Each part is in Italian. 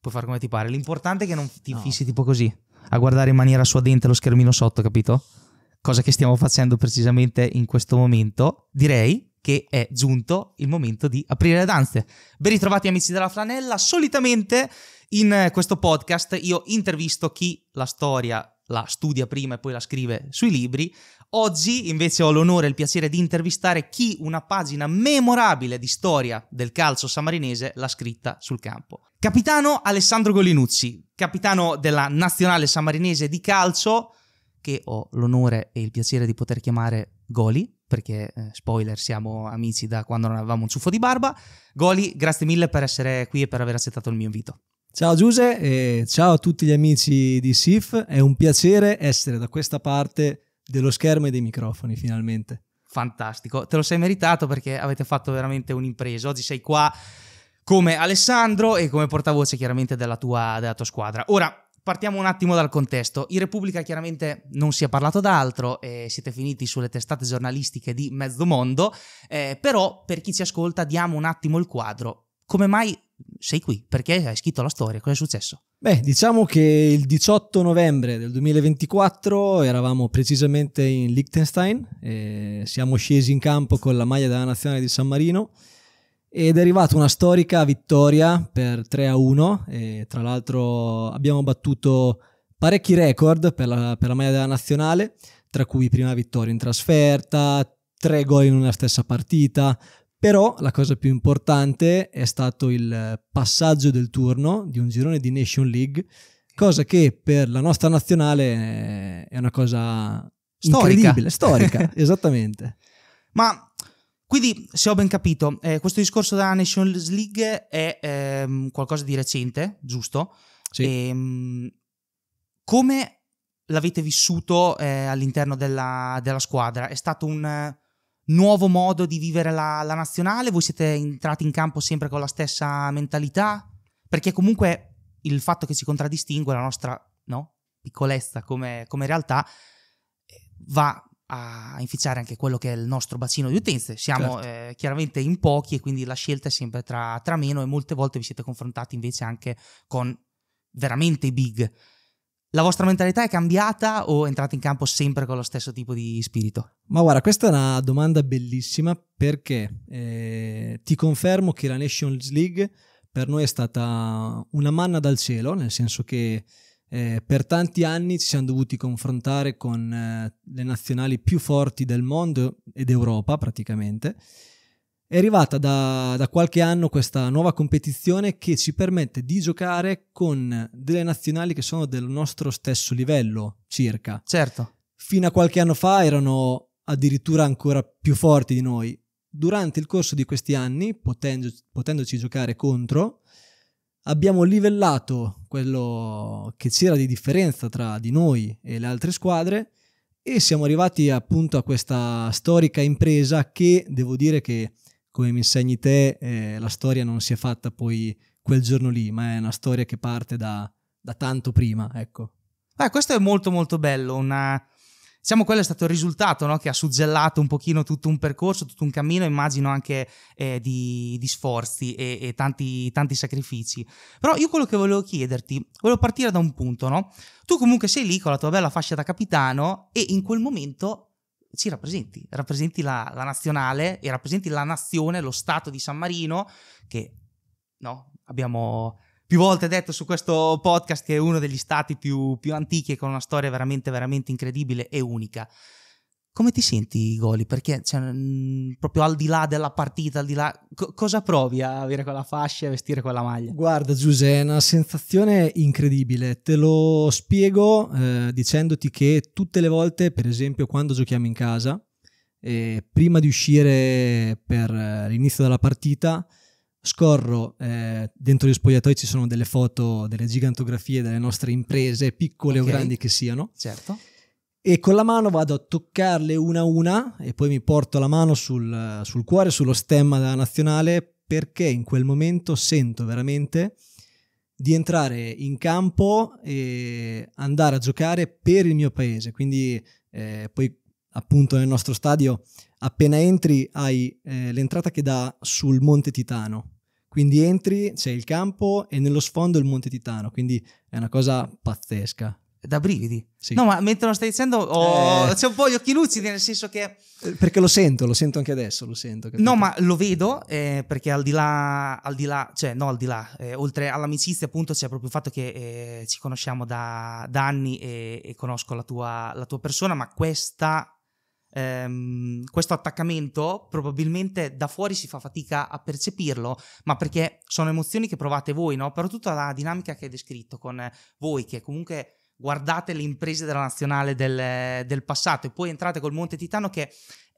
puoi fare come ti pare. L'importante è che non ti no. fissi tipo così, a guardare in maniera suadente lo schermino sotto, capito? Cosa che stiamo facendo precisamente in questo momento. Direi che è giunto il momento di aprire le danze. Ben ritrovati amici della flanella. Solitamente in questo podcast io intervisto chi la storia la studia prima e poi la scrive sui libri. Oggi invece ho l'onore e il piacere di intervistare chi una pagina memorabile di storia del calcio samarinese l'ha scritta sul campo. Capitano Alessandro Golinucci, capitano della nazionale samarinese di calcio, che ho l'onore e il piacere di poter chiamare Goli, perché eh, spoiler, siamo amici da quando non avevamo un ciuffo di barba. Goli, grazie mille per essere qui e per aver accettato il mio invito. Ciao Giuse e ciao a tutti gli amici di SIF, è un piacere essere da questa parte dello schermo e dei microfoni finalmente. Fantastico, te lo sei meritato perché avete fatto veramente un'impresa. Oggi sei qua come Alessandro e come portavoce chiaramente della tua, della tua squadra. Ora, partiamo un attimo dal contesto. In Repubblica chiaramente non si è parlato d'altro, eh, siete finiti sulle testate giornalistiche di mezzo mondo, eh, però per chi ci ascolta diamo un attimo il quadro. Come mai sei qui? Perché hai scritto la storia? Cosa è successo? Beh, diciamo che il 18 novembre del 2024 eravamo precisamente in Liechtenstein, eh, siamo scesi in campo con la maglia della nazionale di San Marino ed è arrivata una storica vittoria per 3 a 1, e tra l'altro abbiamo battuto parecchi record per la, per la maglia della nazionale, tra cui prima vittoria in trasferta, tre gol in una stessa partita, però la cosa più importante è stato il passaggio del turno di un girone di Nation League, cosa che per la nostra nazionale eh, è una cosa storica. storica, esattamente. Ma quindi, se ho ben capito, eh, questo discorso della Nations League è ehm, qualcosa di recente, giusto? Sì. E, ehm, come l'avete vissuto eh, all'interno della, della, squadra? È stato un nuovo modo di vivere la, la nazionale? Voi siete entrati in campo sempre con la stessa mentalità? Perché comunque il fatto che si contraddistingue la nostra no? piccolezza come, come realtà eh, va a inficiare anche quello che è il nostro bacino di utenze. Siamo certo. eh, chiaramente in pochi e quindi la scelta è sempre tra, tra meno e molte volte vi siete confrontati invece anche con veramente i big. La vostra mentalità è cambiata o entrate in campo sempre con lo stesso tipo di spirito? Ma guarda, questa è una domanda bellissima perché eh, ti confermo che la Nations League per noi è stata una manna dal cielo, nel senso che eh, per tanti anni ci siamo dovuti confrontare con eh, le nazionali più forti del mondo ed Europa praticamente è arrivata da, da, qualche anno questa nuova competizione che ci permette di giocare con delle nazionali che sono del nostro stesso livello circa. Certo. Fino a qualche anno fa erano addirittura ancora più forti di noi. Durante il corso di questi anni, potendo, potendoci giocare contro, abbiamo livellato quello che c'era di differenza tra di noi e le altre squadre e siamo arrivati appunto a questa storica impresa che devo dire che come mi insegni te, eh, la storia non si è fatta poi quel giorno lì, ma è una storia che parte da, da tanto prima, ecco. Ah, questo è molto molto bello, una... diciamo quello è stato il risultato no? che ha suggellato un pochino tutto un percorso, tutto un cammino, immagino anche eh, di, di, sforzi e, e tanti, tanti, sacrifici. Però io quello che volevo chiederti, volevo partire da un punto, no? Tu comunque sei lì con la tua bella fascia da capitano e in quel momento ci rappresenti, rappresenti la, la, nazionale e rappresenti la nazione, lo Stato di San Marino, che no, abbiamo più volte detto su questo podcast che è uno degli stati più, più antichi e con una storia veramente, veramente incredibile e unica. Come ti senti, Goli? Perché cioè, mh, proprio al di là della partita, al di là, co- cosa provi a avere quella fascia e a vestire quella maglia? Guarda, Giuse, è una sensazione incredibile. Te lo spiego eh, dicendoti che tutte le volte, per esempio, quando giochiamo in casa, eh, prima di uscire per eh, l'inizio della partita, scorro eh, dentro gli spogliatoi ci sono delle foto, delle gigantografie delle nostre imprese, piccole okay. o grandi che siano. Certo e con la mano vado a toccarle una a una e poi mi porto la mano sul, sul cuore, sullo stemma della nazionale perché in quel momento sento veramente di entrare in campo e andare a giocare per il mio paese. Quindi eh, poi appunto nel nostro stadio appena entri hai eh, l'entrata che dà sul Monte Titano. Quindi entri, c'è il campo e nello sfondo il Monte Titano, quindi è una cosa pazzesca da brividi. Sì. No, ma mentre lo stai dicendo, ho, eh. c'è un po' gli occhi occhilucci, nel senso che. Eh, perché lo sento, lo sento anche adesso. Lo sento, capito? no, ma lo vedo eh, perché al di là, al di là, cioè, no, al di là, eh, oltre all'amicizia, appunto, c'è proprio il fatto che eh, ci conosciamo da, da anni e, e conosco la tua, la tua, persona, ma questa, ehm, questo attaccamento probabilmente da fuori si fa fatica a percepirlo, ma perché sono emozioni che provate voi, no? Però tutta la dinamica che hai descritto con voi, che comunque guardate le imprese della nazionale del, del passato e poi entrate col Monte Titano che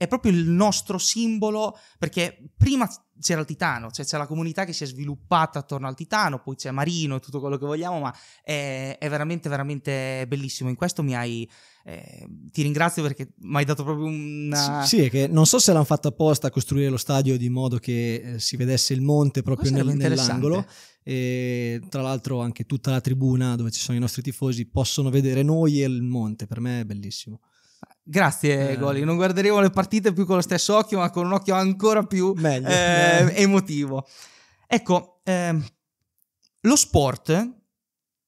è proprio il nostro simbolo, perché prima c'era il Titano, cioè c'è la comunità che si è sviluppata attorno al Titano, poi c'è Marino e tutto quello che vogliamo, ma è, è veramente, veramente bellissimo. In questo mi hai... Eh, ti ringrazio perché mi hai dato proprio una. Sì, sì, è che non so se l'hanno fatto apposta a costruire lo stadio di modo che eh, si vedesse il monte proprio nel, nell'angolo. E, tra l'altro anche tutta la tribuna dove ci sono i nostri tifosi possono vedere noi e il monte, per me è bellissimo. Grazie, eh. Goli. Non guarderemo le partite più con lo stesso occhio, ma con un occhio ancora più Meglio, eh, eh. emotivo. Ecco, ehm, lo sport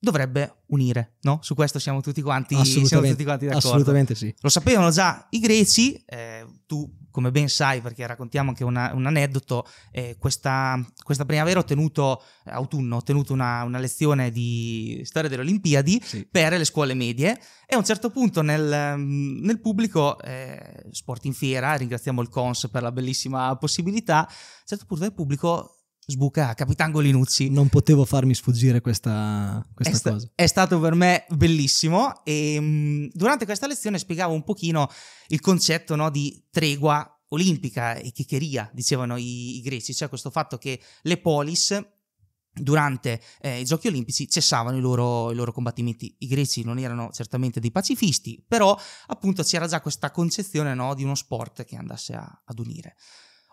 dovrebbe unire, no? Su questo siamo tutti quanti, siamo tutti quanti d'accordo. Assolutamente sì. Lo sapevano già i greci, eh, tu come ben sai perché raccontiamo anche una, un aneddoto, eh, questa, questa, primavera ho tenuto, eh, autunno, ho tenuto una, una lezione di storia delle Olimpiadi sì. per le scuole medie e a un certo punto nel, mm, nel pubblico, eh, sport in fiera, ringraziamo il Cons per la bellissima possibilità, a un certo punto nel pubblico sbuca Capitan Golinuzzi. Non potevo farmi sfuggire questa, questa è sta- cosa. È stato per me bellissimo e mh, mm, durante questa lezione spiegavo un pochino il concetto no, di tregua olimpica e chicheria, dicevano i, i greci, cioè questo fatto che le polis durante eh, i giochi olimpici cessavano i loro, i loro, combattimenti. I greci non erano certamente dei pacifisti, però appunto c'era già questa concezione no, di uno sport che andasse a, ad unire.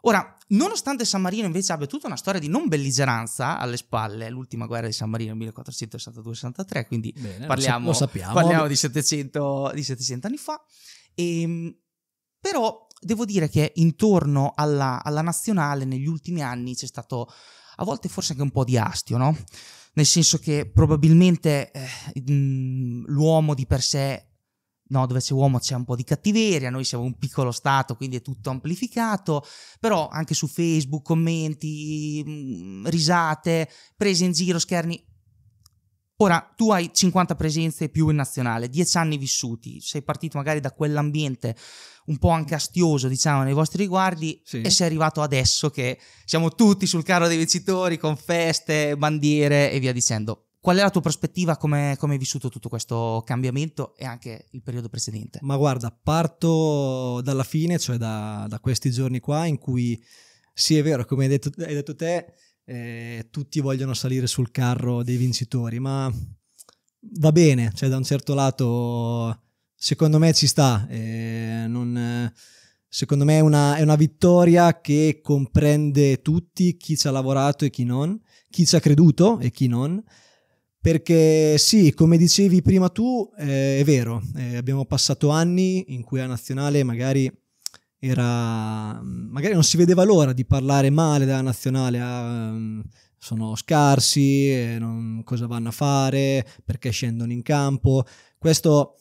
Ora, nonostante San Marino invece abbia tutta una storia di non belligeranza alle spalle, l'ultima guerra di San Marino 1462-63, quindi Bene, parliamo, parliamo di, 700, di 700 anni fa, e, ehm, però devo dire che intorno alla, alla, nazionale negli ultimi anni c'è stato a volte forse anche un po' di astio, no? Nel senso che probabilmente eh, l'uomo di per sé no, dove c'è uomo c'è un po' di cattiveria, noi siamo un piccolo stato, quindi è tutto amplificato, però anche su Facebook commenti, mm, risate, prese in giro, scherni. Ora, tu hai 50 presenze più in nazionale, 10 anni vissuti, sei partito magari da quell'ambiente un po' anche astioso, diciamo, nei vostri riguardi sì. e sei arrivato adesso che siamo tutti sul carro dei vincitori con feste, bandiere e via dicendo. Qual è la tua prospettiva, come, hai vissuto tutto questo cambiamento e anche il periodo precedente? Ma guarda, parto dalla fine, cioè da, da questi giorni qua in cui sì è vero, come hai detto, hai detto te, eh, tutti vogliono salire sul carro dei vincitori, ma va bene, cioè da un certo lato secondo me ci sta, eh, non, secondo me è una, è una, vittoria che comprende tutti, chi ci ha lavorato e chi non, chi ci ha creduto e chi non, perché sì, come dicevi prima tu, eh, è vero, eh, abbiamo passato anni in cui la nazionale magari era magari non si vedeva l'ora di parlare male della nazionale, ah, mm, sono scarsi, eh, non, cosa vanno a fare, perché scendono in campo. Questo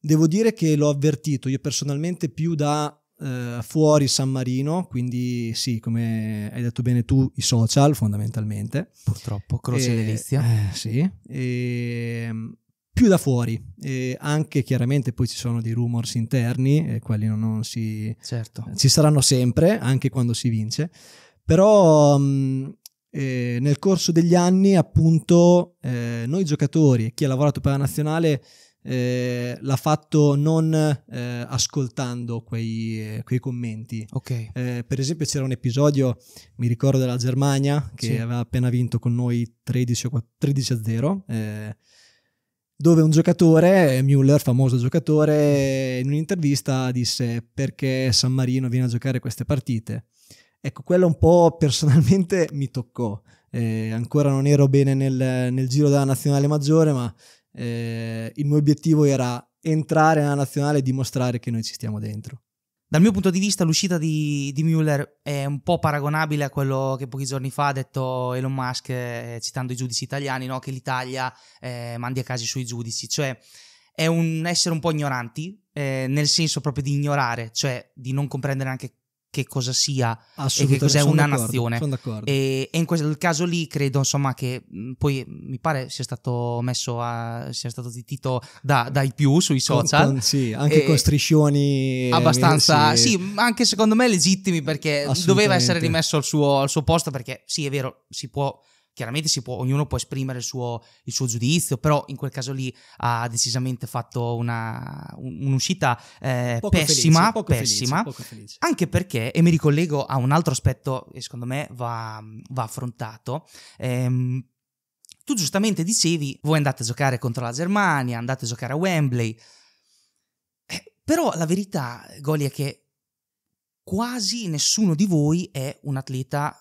devo dire che l'ho avvertito io personalmente più da eh, fuori San Marino, quindi sì, come hai detto bene tu, i social fondamentalmente. Purtroppo, croce delizia. Eh, sì, e, mm, più da fuori, e anche chiaramente poi ci sono dei rumors interni, e quelli non, non si... Certo. Ci saranno sempre, anche quando si vince, però... Mh, mm, eh, nel corso degli anni, appunto, eh, noi giocatori e chi ha lavorato per la nazionale eh, l'ha fatto non eh, ascoltando quei, eh, quei commenti. Okay. Eh, per esempio c'era un episodio, mi ricordo, della Germania che sì. aveva appena vinto con noi 13, 13 a 0. Eh, dove un giocatore, Müller, famoso giocatore, in un'intervista disse perché San Marino viene a giocare queste partite. Ecco, quello un po' personalmente mi toccò. Eh, ancora non ero bene nel, nel, giro della nazionale maggiore, ma eh, il mio obiettivo era entrare nella nazionale e dimostrare che noi ci stiamo dentro. Dal mio punto di vista l'uscita di, di Müller è un po' paragonabile a quello che pochi giorni fa ha detto Elon Musk eh, citando i giudici italiani, no? che l'Italia eh, mandi a casa i suoi giudici, cioè è un essere un po' ignoranti, eh, nel senso proprio di ignorare, cioè di non comprendere anche che cosa sia e che cos'è una nazione. E, e, in quel caso lì credo insomma che mm, poi mi pare sia stato messo a, sia stato zittito da, dai più sui social. Con, con, sì, anche e, con striscioni eh, abbastanza, sì. sì, anche secondo me legittimi perché doveva essere rimesso al suo, al suo posto perché sì è vero si può chiaramente può, ognuno può esprimere il suo, il suo, giudizio, però in quel caso lì ha decisamente fatto una, un'uscita eh, poco pessima, felice, pessima felice, felice. anche perché, e mi ricollego a un altro aspetto che secondo me va, va affrontato, ehm, tu giustamente dicevi, voi andate a giocare contro la Germania, andate a giocare a Wembley, eh, però la verità, Goli, è che quasi nessuno di voi è un atleta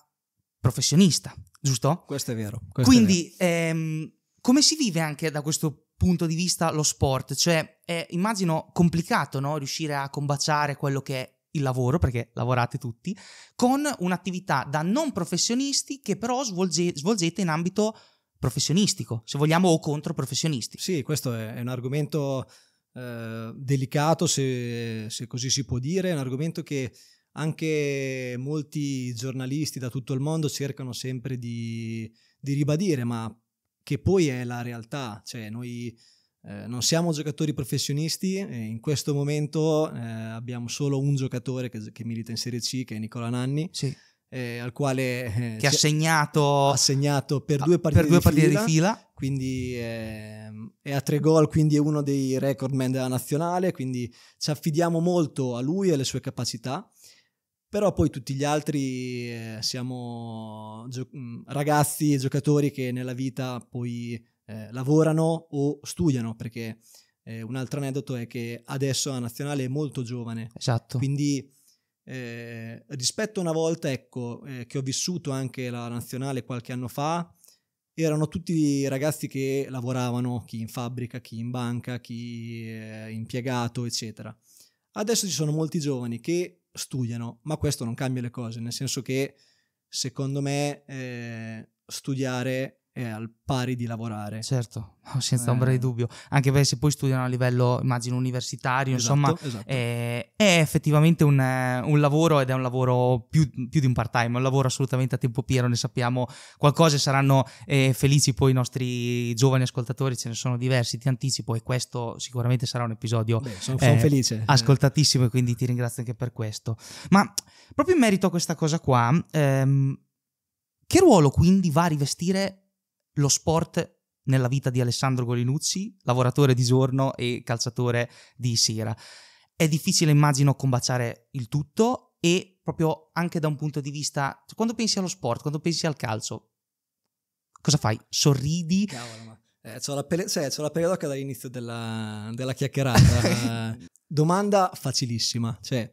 professionista giusto? Questo è vero. Questo Quindi, è vero. Ehm, come si vive anche da questo punto di vista lo sport? Cioè, è, immagino complicato no? riuscire a combaciare quello che è il lavoro, perché lavorate tutti, con un'attività da non professionisti che però svolge, svolgete in ambito professionistico, se vogliamo, o contro professionisti. Sì, questo è, è un argomento eh, delicato, se, se, così si può dire, è un argomento che anche molti giornalisti da tutto il mondo cercano sempre di, di ribadire, ma che poi è la realtà, cioè noi eh, non siamo giocatori professionisti, in questo momento eh, abbiamo solo un giocatore che, che, milita in Serie C, che è Nicola Nanni. Sì. Eh, al quale eh, che ha segnato, ha segnato, per due partite, per due partite di, fila, di, fila, quindi è ehm, a tre gol quindi è uno dei record man della nazionale quindi ci affidiamo molto a lui e alle sue capacità però poi tutti gli altri eh, siamo gio- mm, ragazzi e giocatori che nella vita poi eh, lavorano o studiano perché eh, un altro aneddoto è che adesso la nazionale è molto giovane esatto quindi eh, rispetto a una volta ecco eh, che ho vissuto anche la nazionale qualche anno fa erano tutti ragazzi che lavoravano chi in fabbrica chi in banca chi eh, impiegato eccetera adesso ci sono molti giovani che studiano, ma questo non cambia le cose, nel senso che secondo me eh, studiare è al pari di lavorare. Certo, senza eh. ombra di eh. dubbio, anche perché se poi studiano a livello, immagino, universitario, esatto, insomma, esatto. È, eh, è, effettivamente un, eh, un, lavoro ed è un lavoro più, più di un part-time, è un lavoro assolutamente a tempo pieno, ne sappiamo qualcosa e saranno eh, felici poi i nostri giovani ascoltatori, ce ne sono diversi, ti anticipo e questo sicuramente sarà un episodio Beh, sono, eh, felice. ascoltatissimo e quindi ti ringrazio anche per questo. Ma proprio in merito a questa cosa qua, ehm, che ruolo quindi va a rivestire lo sport nella vita di Alessandro Golinuzzi, lavoratore di giorno e calciatore di sera. È difficile, immagino, combaciare il tutto e proprio anche da un punto di vista, quando pensi allo sport, quando pensi al calcio, cosa fai? Sorridi? Cavolo, ma... Eh, c'ho, la pele- cioè, dall'inizio della, della chiacchierata. Domanda facilissima, cioè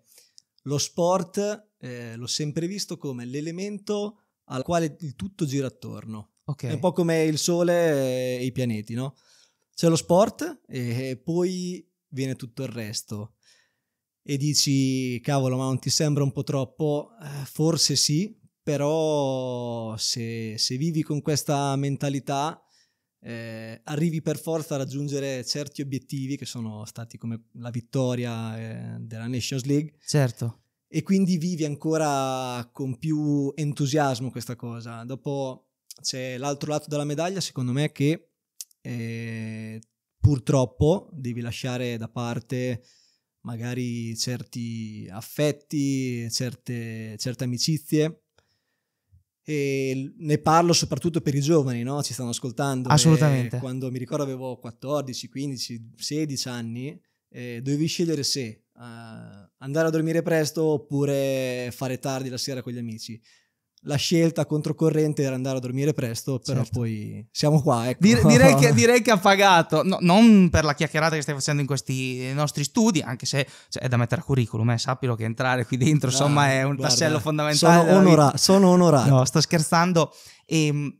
lo sport eh, l'ho sempre visto come l'elemento al quale il tutto gira attorno. Okay. È un po' come il sole e i pianeti, no? C'è lo sport e poi viene tutto il resto. E dici, cavolo, ma non ti sembra un po' troppo? Eh, forse sì, però se, se vivi con questa mentalità eh, arrivi per forza a raggiungere certi obiettivi che sono stati come la vittoria eh, della Nations League. Certo. E quindi vivi ancora con più entusiasmo questa cosa. Dopo c'è l'altro lato della medaglia, secondo me, che eh, purtroppo devi lasciare da parte magari certi affetti, certe, certe amicizie. E ne parlo soprattutto per i giovani, no? ci stanno ascoltando. Assolutamente. Quando mi ricordo avevo 14, 15, 16 anni, eh, dovevi scegliere se uh, andare a dormire presto oppure fare tardi la sera con gli amici la scelta controcorrente era andare a dormire presto, però certo. poi siamo qua. Ecco. Dire, direi, che, direi, che, ha pagato, no, non per la chiacchierata che stai facendo in questi nostri studi, anche se cioè, è da mettere a curriculum, eh, sappilo che entrare qui dentro ah, insomma è un guarda, tassello fondamentale. Sono, onora- sono onorato. No, sto scherzando. E, ehm,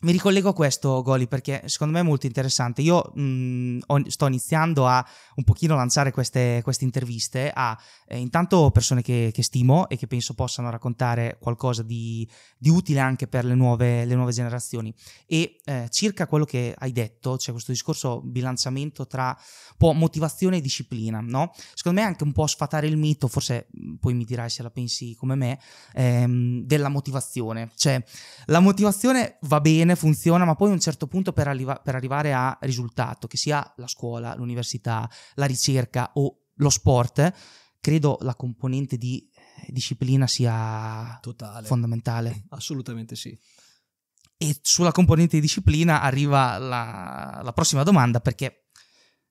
mi ricollego a questo, Goli, perché secondo me è molto interessante. Io mh, mm, sto iniziando a un pochino lanciare queste, queste interviste a eh, intanto persone che, che, stimo e che penso possano raccontare qualcosa di, di utile anche per le nuove, le nuove generazioni. E eh, circa quello che hai detto, cioè questo discorso bilanciamento tra po' motivazione e disciplina, no? Secondo me è anche un po' sfatare il mito, forse mm, poi mi dirai se la pensi come me, ehm, della motivazione. Cioè, la motivazione va bene bene, funziona, ma poi a un certo punto per, arriva- per arrivare a risultato, che sia la scuola, l'università, la ricerca o lo sport, credo la componente di eh, disciplina sia Totale. fondamentale. Assolutamente sì. E sulla componente di disciplina arriva la, la prossima domanda perché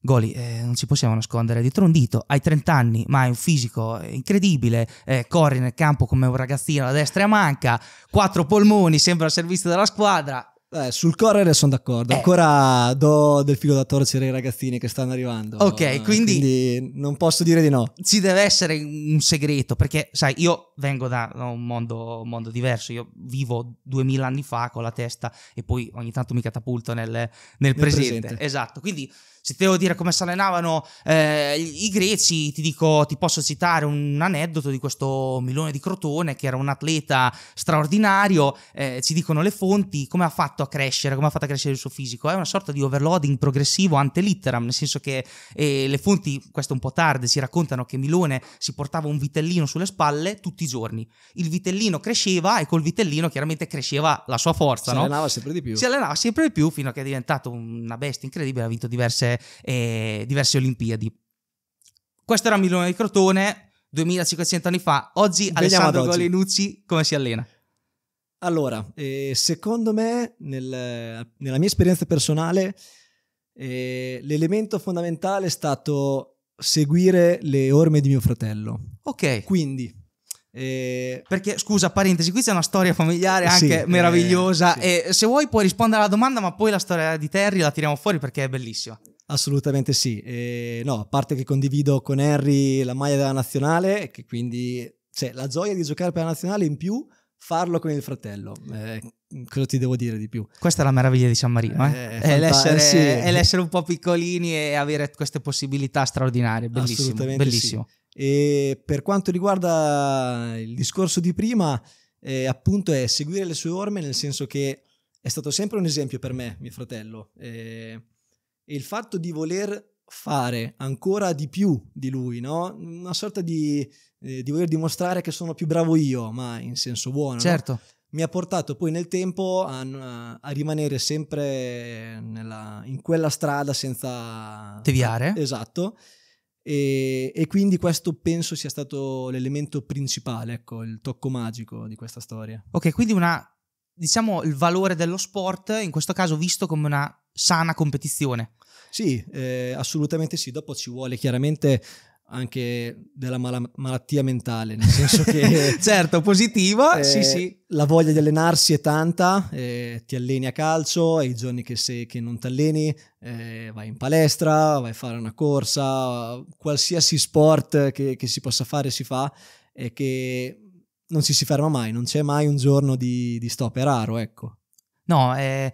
Goli, eh, non si possiamo nascondere dietro un dito, hai 30 anni ma hai un fisico incredibile, eh, corri nel campo come un ragazzino a destra e a manca, quattro polmoni, sembra al servizio della squadra, eh, sul correre sono d'accordo, eh. ancora do del filo da torcere ai ragazzini che stanno arrivando. Ok, eh, quindi, quindi, non posso dire di no. Ci deve essere un segreto, perché sai, io vengo da un mondo, un mondo diverso, io vivo duemila anni fa con la testa e poi ogni tanto mi catapulto nel, nel, nel presente. presente. Esatto, quindi se ti devo dire come si allenavano eh, i greci, ti dico, ti posso citare un aneddoto di questo Milone di Crotone, che era un atleta straordinario, eh, ci dicono le fonti, come ha fatto a crescere, come ha fatto a crescere il suo fisico, è una sorta di overloading progressivo ante litteram, nel senso che eh, le fonti, questo un po' tardi, si raccontano che Milone si portava un vitellino sulle spalle tutti i giorni, il vitellino cresceva e col vitellino chiaramente cresceva la sua forza, si no? allenava sempre di più. Si allenava sempre di più fino a che è diventato una bestia incredibile, ha vinto diverse diverse, eh, diverse Olimpiadi. Questo era Milone di Crotone, 2500 anni fa. Oggi Veniamo Alessandro Golinuzzi come si allena? Allora, eh, secondo me, nel, nella mia esperienza personale, eh, l'elemento fondamentale è stato seguire le orme di mio fratello. Ok. Quindi... Eh, Perché, scusa, parentesi, qui c'è una storia familiare anche sì, eh, meravigliosa sì. e se vuoi puoi rispondere alla domanda, ma poi la storia di Terry la tiriamo fuori perché è bellissima. Assolutamente sì. E, no, a parte che condivido con Henry la maglia della nazionale, che quindi cioè, la gioia di giocare per la nazionale in più farlo con il fratello. Eh, cosa ti devo dire di più? Questa è la meraviglia di San Marino, eh? eh è, è, l'essere, eh, sì. è, l'essere, un po' piccolini e avere queste possibilità straordinarie, bellissimo. bellissimo. Sì. E per quanto riguarda il discorso di prima, eh, appunto è seguire le sue orme, nel senso che è stato sempre un esempio per me, mio fratello. Eh, e il fatto di voler fare ancora di più di lui, no? Una sorta di, eh, di voler dimostrare che sono più bravo io, ma in senso buono. Certo. No? Mi ha portato poi nel tempo a, a rimanere sempre nella, in quella strada senza... Deviare. Esatto. E, e, quindi questo penso sia stato l'elemento principale, ecco, il tocco magico di questa storia. Ok, quindi una, diciamo, il valore dello sport, in questo caso visto come una sana competizione. Sì, eh, assolutamente sì. Dopo ci vuole chiaramente anche della mal- malattia mentale, nel senso che... certo, positiva, eh, sì, sì. La voglia di allenarsi è tanta, eh, ti alleni a calcio e i giorni che, sei, che non ti alleni eh, vai in palestra, vai a fare una corsa, qualsiasi sport che, che si possa fare si fa e che non ci si ferma mai, non c'è mai un giorno di, di stop, è raro, ecco. No, eh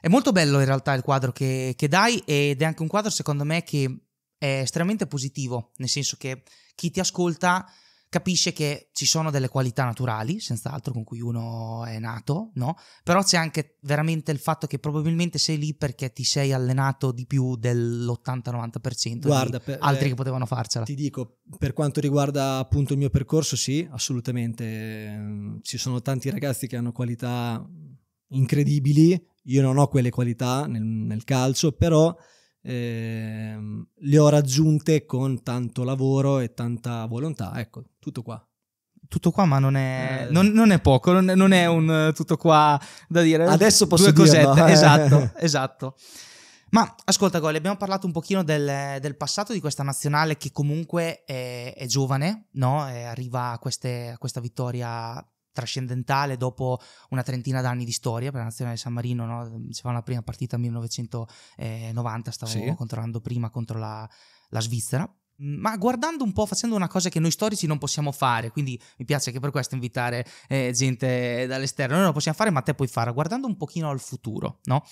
è molto bello in realtà il quadro che, che dai ed è anche un quadro secondo me che è estremamente positivo, nel senso che chi ti ascolta capisce che ci sono delle qualità naturali, senz'altro, con cui uno è nato, no? Però c'è anche veramente il fatto che probabilmente sei lì perché ti sei allenato di più dell'80-90% Guarda, per, altri eh, che potevano farcela. Ti dico, per quanto riguarda appunto il mio percorso, sì, assolutamente. Ehm, ci sono tanti ragazzi che hanno qualità incredibili io non ho quelle qualità nel, nel calcio, però eh, le ho raggiunte con tanto lavoro e tanta volontà. Ecco, tutto qua tutto qua, ma non è, eh, non, non è poco, non è, non è, un eh, tutto qua da dire. Adesso posso Due dirlo. cosette, eh. esatto, esatto. Ma ascolta Goli, abbiamo parlato un pochino del, del, passato di questa nazionale che comunque è, è giovane, no? E arriva a, queste, a, questa vittoria trascendentale dopo una trentina d'anni di storia per la nazionale San Marino, no? Ehm, si fa una prima partita nel 1990, stavo sì. controllando prima contro la, la Svizzera. Mm, ma guardando un po', facendo una cosa che noi storici non possiamo fare, quindi mi piace che per questo invitare eh, gente dall'esterno, noi non lo possiamo fare, ma te puoi fare, guardando un pochino al futuro, no?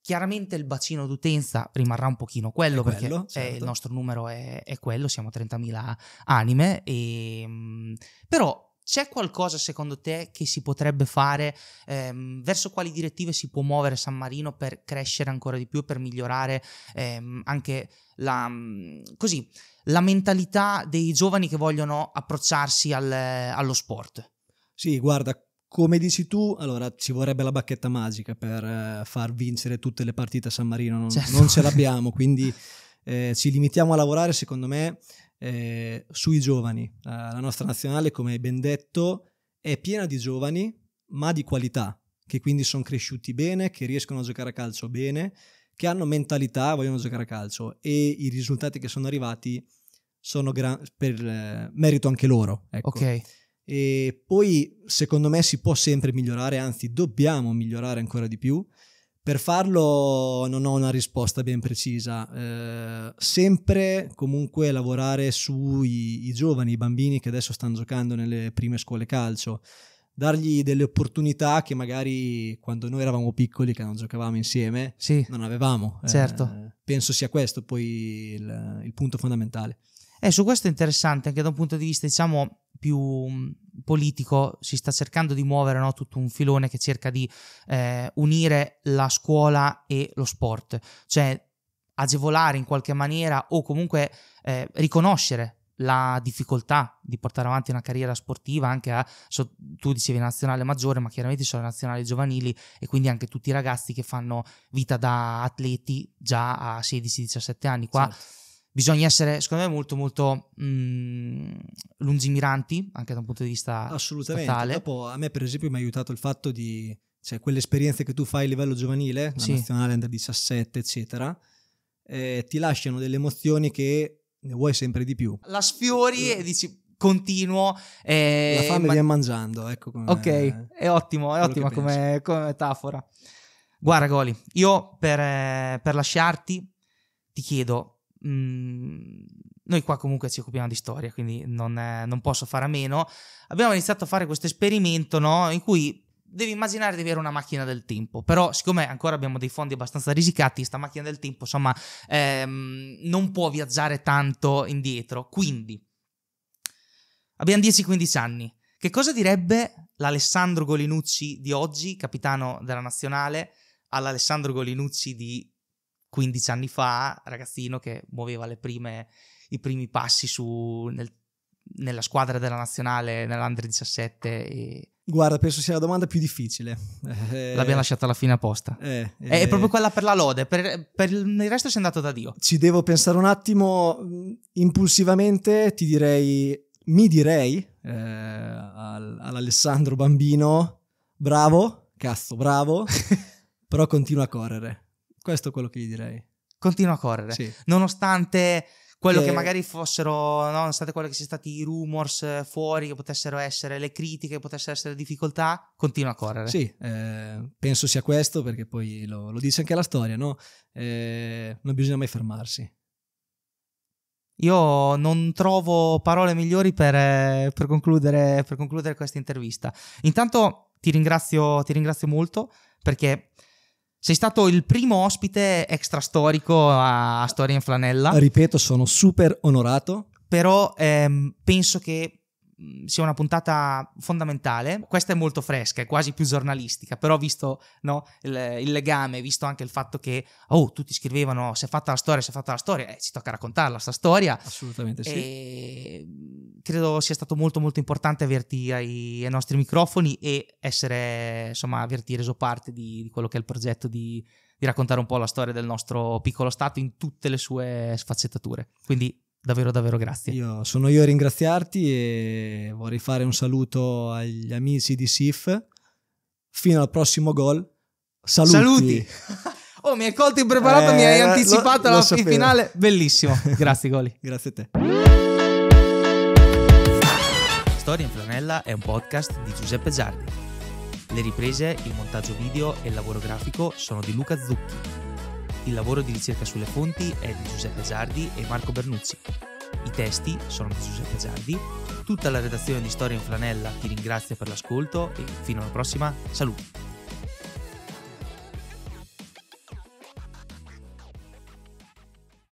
Chiaramente il bacino d'utenza rimarrà un pochino quello, quello perché certo. eh, il certo. nostro numero è, è quello, siamo 30.000 anime, e, ehm, però c'è qualcosa secondo te che si potrebbe fare? Ehm, verso quali direttive si può muovere San Marino per crescere ancora di più, per migliorare ehm, anche la, mm, così, la, mentalità dei giovani che vogliono approcciarsi al, allo sport? Sì, guarda, come dici tu, allora ci vorrebbe la bacchetta magica per eh, far vincere tutte le partite a San Marino, non, certo. non ce l'abbiamo, quindi eh, ci limitiamo a lavorare secondo me eh, sui giovani. La nostra nazionale, come hai ben detto, è piena di giovani, ma di qualità, che quindi sono cresciuti bene, che riescono a giocare a calcio bene, che hanno mentalità, vogliono giocare a calcio e i risultati che sono arrivati sono gran- per eh, merito anche loro. Ecco. Okay. E poi secondo me si può sempre migliorare, anzi dobbiamo migliorare ancora di più. Per farlo non ho una risposta ben precisa, eh, sempre comunque lavorare sui giovani, i bambini che adesso stanno giocando nelle prime scuole calcio, dargli delle opportunità che magari quando noi eravamo piccoli, che non giocavamo insieme, sì. non avevamo. Certo. Eh, penso sia questo poi il, il punto fondamentale. Eh, su questo è interessante anche da un punto di vista, diciamo, più mm, politico, si sta cercando di muovere no? tutto un filone che cerca di eh, unire la scuola e lo sport, cioè agevolare in qualche maniera o comunque eh, riconoscere la difficoltà di portare avanti una carriera sportiva anche a tu dicevi nazionale maggiore ma chiaramente sono nazionali giovanili e quindi anche tutti i ragazzi che fanno vita da atleti già a 16-17 anni qua certo bisogna essere, secondo me, molto, molto mh, mm, lungimiranti anche da un punto di vista assolutamente. Statale. Dopo, a me, per esempio, mi ha aiutato il fatto di cioè quelle esperienze che tu fai a livello giovanile, la sì. nazionale under 17, eccetera, eh, ti lasciano delle emozioni che ne vuoi sempre di più. La sfiori e dici continuo. Eh, la fame ma... viene mangiando, ecco come Ok, è, è ottimo, è ottima come, come, metafora. Guarda Goli, io per, eh, per lasciarti ti chiedo Mhmm, noi qua comunque ci occupiamo di storia, quindi non, eh, non, posso fare a meno. Abbiamo iniziato a fare questo esperimento no? in cui devi immaginare di avere una macchina del tempo, però siccome ancora abbiamo dei fondi abbastanza risicati, questa macchina del tempo insomma ehm, non può viaggiare tanto indietro, quindi abbiamo 10-15 anni. Che cosa direbbe l'Alessandro Golinucci di oggi, capitano della nazionale, all'Alessandro Golinucci di 15 anni fa, ragazzino che muoveva prime, i primi passi su, nel, nella squadra della nazionale, nell'Under 17 e... Guarda, penso sia la domanda più difficile. Eh, L'abbiamo lasciata alla fine apposta. Eh, eh, è proprio quella per la lode, per, per il resto sei andato da Dio. Ci devo pensare un attimo, mm, impulsivamente ti direi, mi direi eh, all'Alessandro Bambino, bravo, cazzo, bravo, però continua a correre. Questo è quello che gli direi. Continua a correre. Sì. Nonostante quello che... che, magari fossero, no, nonostante quello che siano stati i rumors eh, fuori, che potessero essere le critiche, che potessero essere difficoltà, continua a correre. Sì, eh, penso sia questo perché poi lo, lo dice anche la storia, no? Eh, non bisogna mai fermarsi. Io non trovo parole migliori per, eh, per, concludere, per concludere questa intervista. Intanto ti ringrazio, ti ringrazio molto perché sei stato il primo ospite extra storico a Storia in Flanella. Ripeto, sono super onorato. Però ehm, penso che sia una puntata fondamentale. Questa è molto fresca, è quasi più giornalistica, però visto no, il, il, legame, visto anche il fatto che, oh, tutti scrivevano, oh, si è fatta la storia, si è fatta la storia, eh, ci tocca raccontarla sta storia. Assolutamente sì. E ehm, credo sia stato molto molto importante averti ai, ai nostri microfoni e essere, insomma, averti reso parte di, di quello che è il progetto di, di raccontare un po' la storia del nostro piccolo Stato in tutte le sue sfaccettature. Quindi davvero davvero grazie. Io sono io a ringraziarti e vorrei fare un saluto agli amici di SIF. Fino al prossimo gol. Saluti. Saluti. oh, mi hai colto impreparato, eh, mi hai eh, anticipato lo, la finale. Bellissimo. Grazie Goli. Grazie a te. Storia in Flanella è un podcast di Giuseppe Giardi. Le riprese, il montaggio video e il lavoro grafico sono di Luca Zucchi. Il lavoro di ricerca sulle fonti è di Giuseppe Giardi e Marco Bernuzzi. I testi sono di Giuseppe Giardi, tutta la redazione di Storia in Flanella ti ringrazia per l'ascolto e fino alla prossima, saluti!